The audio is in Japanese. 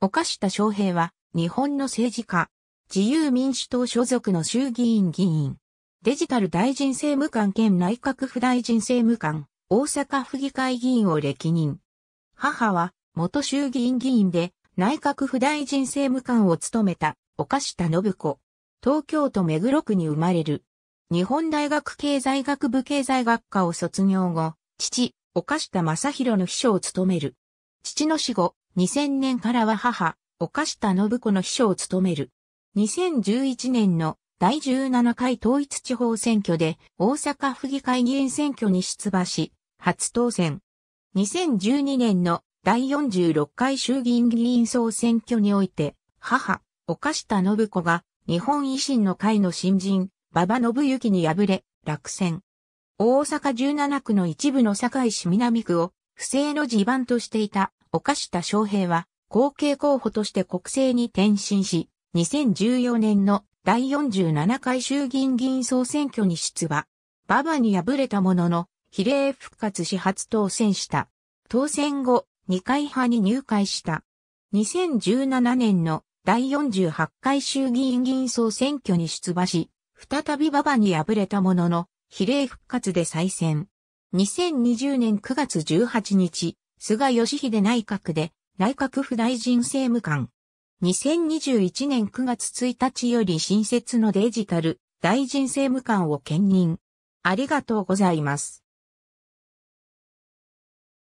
岡下昌平は、日本の政治家、自由民主党所属の衆議院議員、デジタル大臣政務官兼内閣府大臣政務官、大阪府議会議員を歴任。母は、元衆議院議員で、内閣府大臣政務官を務めた、岡下信子。東京都目黒区に生まれる。日本大学経済学部経済学科を卒業後、父、岡下正宏の秘書を務める。父の死後、2000年からは母、岡下信子の秘書を務める。2011年の第17回統一地方選挙で大阪府議会議員選挙に出馬し、初当選。2012年の第46回衆議院議員総選挙において、母、岡下信子が日本維新の会の新人、馬場信之に敗れ、落選。大阪17区の一部の堺市南区を不正の地盤としていた犯した昌平は、後継候補として国政に転身し、2014年の第47回衆議院議員総選挙に出馬。馬場に敗れたものの、比例復活し初当選した。当選後、二階派に入会した。2017年の第48回衆議院議員総選挙に出馬し、再び馬場に敗れたものの、比例復活で再選。2020年9月18日、菅義偉内閣で内閣府大臣政務官。2021年9月1日より新設のデジタル大臣政務官を兼任。ありがとうございます。